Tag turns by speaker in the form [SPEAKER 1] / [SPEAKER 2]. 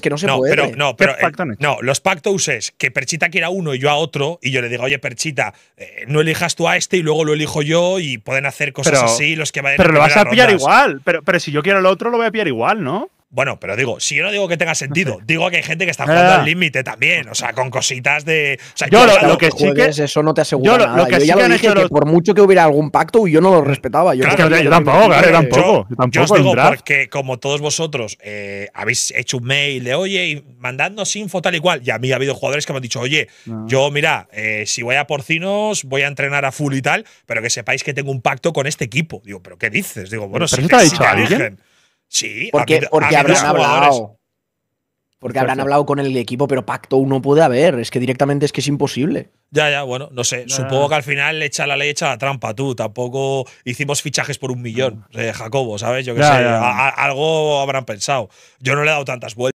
[SPEAKER 1] que no se puede. no, pero, eh, los pactos es que Perchita quiera uno y yo a otro, y yo le digo, oye, Perchita, eh, no elijas tú a este y luego lo elijo yo, y pueden hacer cosas así, los que Pero lo vas a pillar igual,
[SPEAKER 2] pero, pero si yo quiero al otro, lo voy a pillar igual, ¿no? Bueno, pero digo, si yo no digo que
[SPEAKER 1] tenga sentido, digo que hay gente que está jugando al límite también, o sea, con cositas de. O sea, yo, lo, que sí
[SPEAKER 3] Eso no te asegura yo lo, Que sí que que por mucho que hubiera algún pacto, yo no lo respetaba. Yo, claro, tampoco, claro, yo tampoco. Yo, tampoco os digo porque,
[SPEAKER 1] como todos vosotros eh, habéis hecho un mail de, oye, y mandadnos info tal y cual, y a mí ha habido jugadores que me han dicho, oye, yo, mira, eh, si voy a porcinos, voy a entrenar a full y tal, pero que sepáis que tengo un pacto con este equipo. Digo, ¿pero qué dices? Digo, bueno, si te, ha dicho alguien? Sí, porque, habrán hablado.
[SPEAKER 4] Porque habrán hablado con el equipo, pero pacto uno puede haber. Es que directamente es que es imposible.
[SPEAKER 1] Ya, ya, bueno, no sé. Supongo que al final le echa la ley, echa la trampa tú. Tampoco hicimos fichajes por un millón, de mm. eh, Jacobo, ¿sabes? Yo qué sé, algo habrán pensado. Yo no le he dado tantas vueltas.